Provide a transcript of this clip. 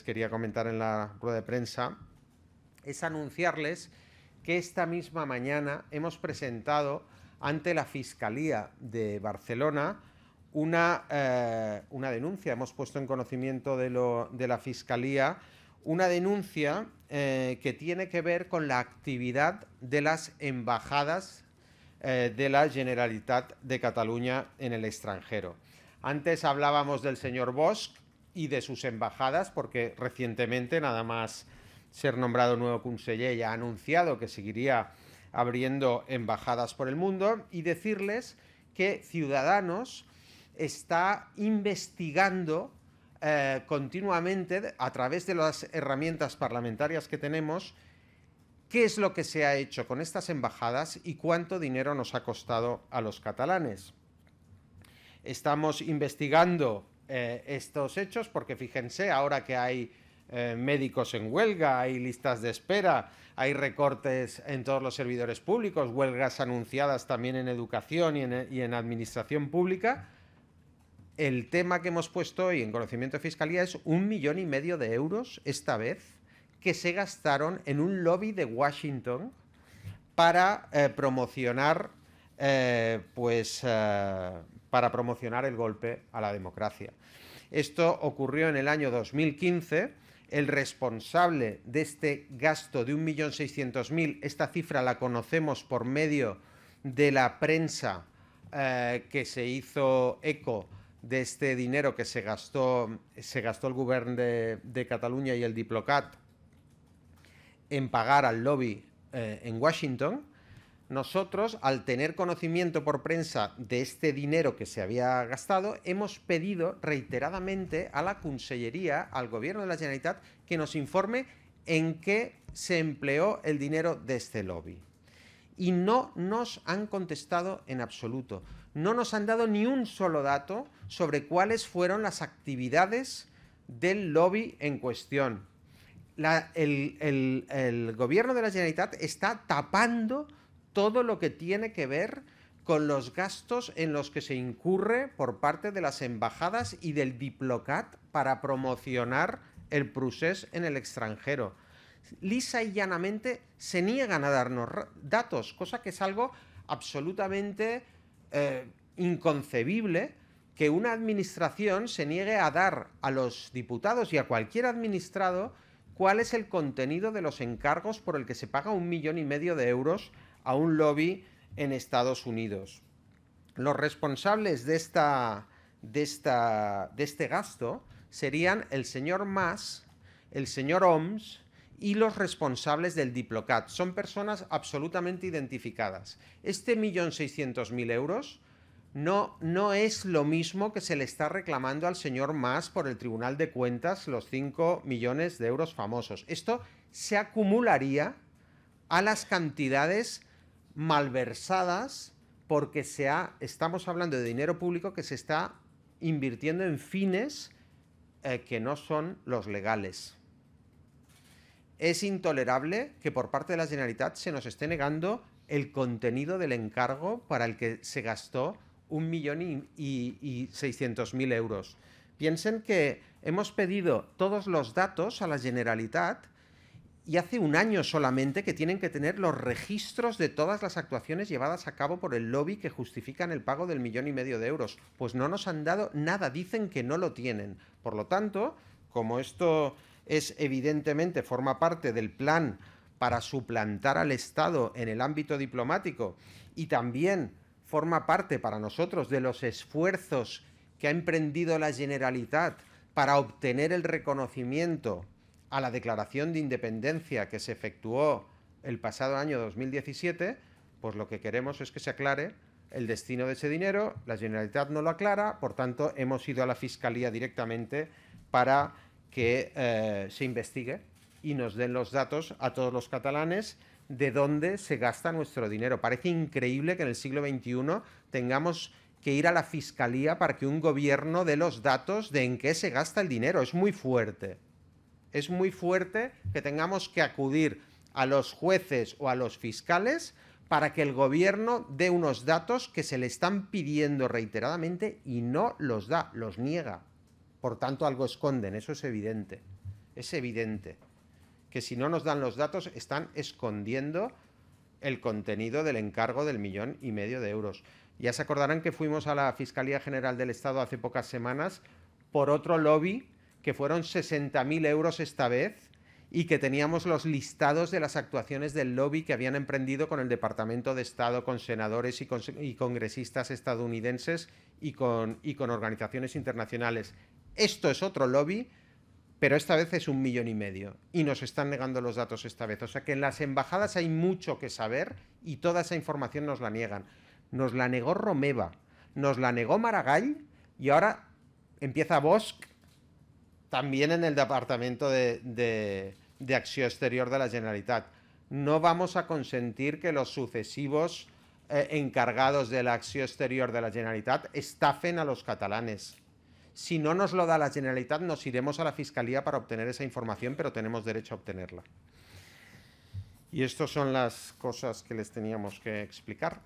quería comentar en la rueda de prensa es anunciarles que esta misma mañana hemos presentado ante la Fiscalía de Barcelona una, eh, denuncia. Hemos puesto en conocimiento de, la Fiscalía una denuncia eh, que tiene que ver con la actividad de las embajadas eh, de la Generalitat de Cataluña en el extranjero. Antes hablábamos del señor Bosch, y de sus embajadas, porque recientemente, nada más ser nombrado nuevo conseller, ya ha anunciado que seguiría abriendo embajadas por el mundo, y decirles que Ciudadanos está investigando eh, continuamente, a través de las herramientas parlamentarias que tenemos, qué es lo que se ha hecho con estas embajadas y cuánto dinero nos ha costado a los catalanes. Estamos investigando eh, estos hechos, porque fíjense, ahora que hay eh, médicos en huelga, hay listas de espera, hay recortes en todos los servidores públicos, huelgas anunciadas también en educación y en, administración pública, el tema que hemos puesto hoy en conocimiento de fiscalía es un millón y medio de euros esta vez que se gastaron en un lobby de Washington para eh, promocionar eh, pues, eh, para promocionar el golpe a la democracia. Esto ocurrió en el año 2015. El responsable de este gasto de 1.600.000, esta cifra la conocemos por medio de la prensa eh, que se hizo eco de este dinero que se gastó, se gastó el gobierno de, Cataluña y el Diplocat en pagar al lobby en Washington, nosotros, al tener conocimiento por prensa de este dinero que se había gastado, hemos pedido reiteradamente a la Consellería, al Gobierno de la Generalitat, que nos informe en qué se empleó el dinero de este lobby. Y no nos han contestado en absoluto. No nos han dado ni un solo dato sobre cuáles fueron las actividades del lobby en cuestión. el gobierno de la Generalitat está tapando todo lo que tiene que ver con los gastos en los que se incurre por parte de las embajadas y del Diplocat para promocionar el Prusés en el extranjero. Lisa y llanamente se niegan a darnos datos, cosa que es algo absolutamente eh, inconcebible que una administración se niegue a dar a los diputados y a cualquier administrado cuál es el contenido de los encargos por el que se paga un millón y medio de euros a un lobby en Estados Unidos. Los responsables de, esta, de, esta, de este gasto serían el señor Mas, el señor Oms y los responsables del Diplocat. Son personas absolutamente identificadas. Este millón seiscientos mil euros no, no es lo mismo que se le está reclamando al señor Mas por el Tribunal de Cuentas los 5 millones de euros famosos. Esto se acumularía a las cantidades malversadas porque estamos hablando de dinero público que se está invirtiendo en fines eh, que no son los legales. Es intolerable que por parte de la Generalitat se nos esté negando el contenido del encargo para el que se gastó un millón y, mil euros. Piensen que hemos pedido todos los datos a la Generalitat y hace un año solamente que tienen que tener los registros de todas las actuaciones llevadas a cabo por el lobby que justifican el pago del millón y medio de euros. Pues no nos han dado nada, dicen que no lo tienen. Por lo tanto, como esto es evidentemente forma parte del plan para suplantar al Estado en el ámbito diplomático y también forma parte para nosotros de los esfuerzos que ha emprendido la Generalitat para obtener el reconocimiento a la declaración de independencia que se efectuó el pasado año 2017, pues lo que queremos es que se aclare el destino de ese dinero, la Generalitat no lo aclara, por tanto hemos ido a la Fiscalía directamente para que eh, se investigue y nos den los datos a todos los catalanes de dónde se gasta nuestro dinero. Parece increíble que en el siglo XXI tengamos que ir a la Fiscalía para que un gobierno dé los datos de en qué se gasta el dinero. Es muy fuerte es muy fuerte que tengamos que acudir a los jueces o a los fiscales para que el gobierno dé unos datos que se le están pidiendo reiteradamente y no los da, los niega. Por tanto, algo esconden, eso es evidente. Es evidente que si no nos dan los datos están escondiendo el contenido del encargo del millón y medio de euros. Ya se acordarán que fuimos a la Fiscalía General del Estado hace pocas semanas por otro lobby que fueron 60.000 euros esta vez y que teníamos los listados de las actuaciones del lobby que habían emprendido con el Departamento de Estado, con senadores y, congresistas estadounidenses y con, y con organizaciones internacionales. Esto es otro lobby, pero esta vez es un millón y medio y nos están negando los datos esta vez. O sea que en las embajadas hay mucho que saber y toda esa información nos la niegan. Nos la negó Romeva, nos la negó Maragall y ahora empieza Bosch también en el Departamento de, Acción Exterior de la Generalitat. No vamos a consentir que los sucesivos eh, encargados de la Acción Exterior de la Generalitat estafen a los catalanes. Si no nos lo da la Generalitat, nos iremos a la Fiscalía para obtener esa información, pero tenemos derecho a obtenerla. Y estas son las cosas que les teníamos que explicar.